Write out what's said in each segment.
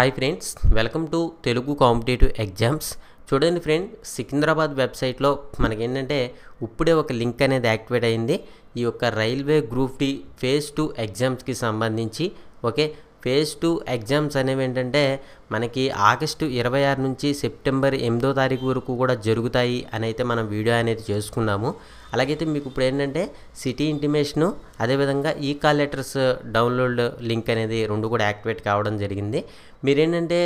hi friends welcome to Telugu competitive exams చూడండి friend Secunderabad వెబ్సైట్లో మనకేంటంటే ఇప్పుడే ఒక లింక్ అనేది యాక్టివేట్ అయింది ఈ యొక్క railway group D phase two ఎగ్జామ్స్కి సంబంధించి ఓకే ఫేజ్ టూ ఎగ్జామ్స్ అనేవి ఏంటంటే మనకి ఆగస్టు ఇరవై ఆరు నుంచి సెప్టెంబర్ ఎనిమిదో తారీఖు వరకు కూడా జరుగుతాయి అని అయితే మనం వీడియో అనేది చేసుకున్నాము అలాగైతే మీకు ఇప్పుడు ఏంటంటే సిటీ ఇంటిమేషను అదేవిధంగా ఈ కాల్ లెటర్స్ డౌన్లోడ్ లింక్ అనేది రెండు కూడా యాక్టివేట్ కావడం జరిగింది మీరేంటంటే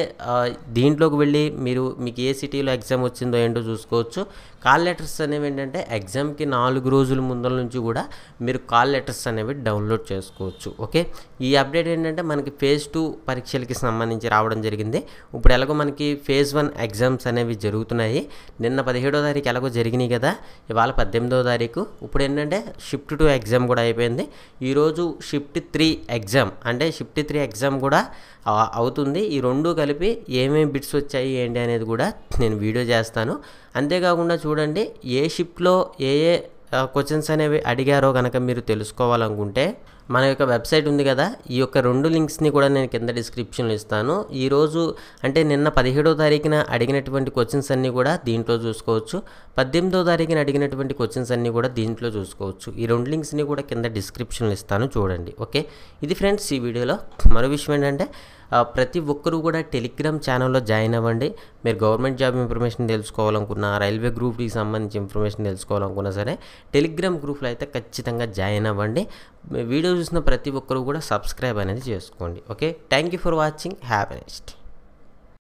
దీంట్లోకి వెళ్ళి మీరు మీకు ఏ సిటీలో ఎగ్జామ్ వచ్చిందో ఏంటో చూసుకోవచ్చు కాల్ లెటర్స్ అనేవి ఏంటంటే ఎగ్జామ్కి నాలుగు రోజుల ముందల నుంచి కూడా మీరు కాల్ లెటర్స్ అనేవి డౌన్లోడ్ చేసుకోవచ్చు ఓకే ఈ అప్డేట్ ఏంటంటే మనకి ఫేజ్ టూ పరీక్షలకి సంబంధించి రావడం జరిగింది జరిగింది ఇప్పుడు ఎలాగో మనకి ఫేజ్ వన్ ఎగ్జామ్స్ అనేవి జరుగుతున్నాయి నిన్న పదిహేడో తారీఖు ఎలాగో జరిగినాయి కదా ఇవాళ పద్దెనిమిదో తారీఖు ఇప్పుడు ఏంటంటే షిఫ్ట్ టూ ఎగ్జామ్ కూడా అయిపోయింది ఈరోజు షిఫ్ట్ త్రీ ఎగ్జామ్ అంటే షిఫ్ట్ త్రీ ఎగ్జామ్ కూడా అవుతుంది ఈ రెండు కలిపి ఏమేమి బిట్స్ వచ్చాయి ఏంటి అనేది కూడా నేను వీడియో చేస్తాను అంతేకాకుండా చూడండి ఏ షిఫ్ట్లో ఏ ఏ క్వశ్చన్స్ అనేవి అడిగారో కనుక మీరు తెలుసుకోవాలనుకుంటే మన యొక్క వెబ్సైట్ ఉంది కదా ఈ యొక్క రెండు లింక్స్ని కూడా నేను కింద డిస్క్రిప్షన్లో ఇస్తాను ఈరోజు అంటే నిన్న పదిహేడో తారీఖున అడిగినటువంటి క్వశ్చన్స్ అన్నీ కూడా దీంట్లో చూసుకోవచ్చు పద్దెనిమిదో తారీఖున అడిగినటువంటి క్వశ్చన్స్ అన్నీ కూడా దీంట్లో చూసుకోవచ్చు ఈ రెండు లింక్స్ని కూడా కింద డిస్క్రిప్షన్లో ఇస్తాను చూడండి ఓకే ఇది ఫ్రెండ్స్ ఈ వీడియోలో మరో విషయం ఏంటంటే ప్రతి ఒక్కరూ కూడా టెలిగ్రామ్ ఛానల్లో జాయిన్ అవ్వండి మీరు గవర్నమెంట్ జాబ్ ఇన్ఫర్మేషన్ తెలుసుకోవాలనుకున్నా రైల్వే గ్రూప్కి సంబంధించి ఇన్ఫర్మేషన్ తెలుసుకోవాలనుకున్నా సరే టెలిగ్రామ్ గ్రూప్లో అయితే ఖచ్చితంగా జాయిన్ అవ్వండి వీడియో చూసిన ప్రతి ఒక్కరూ కూడా సబ్స్క్రైబ్ అనేది చేసుకోండి okay thank you for watching happy next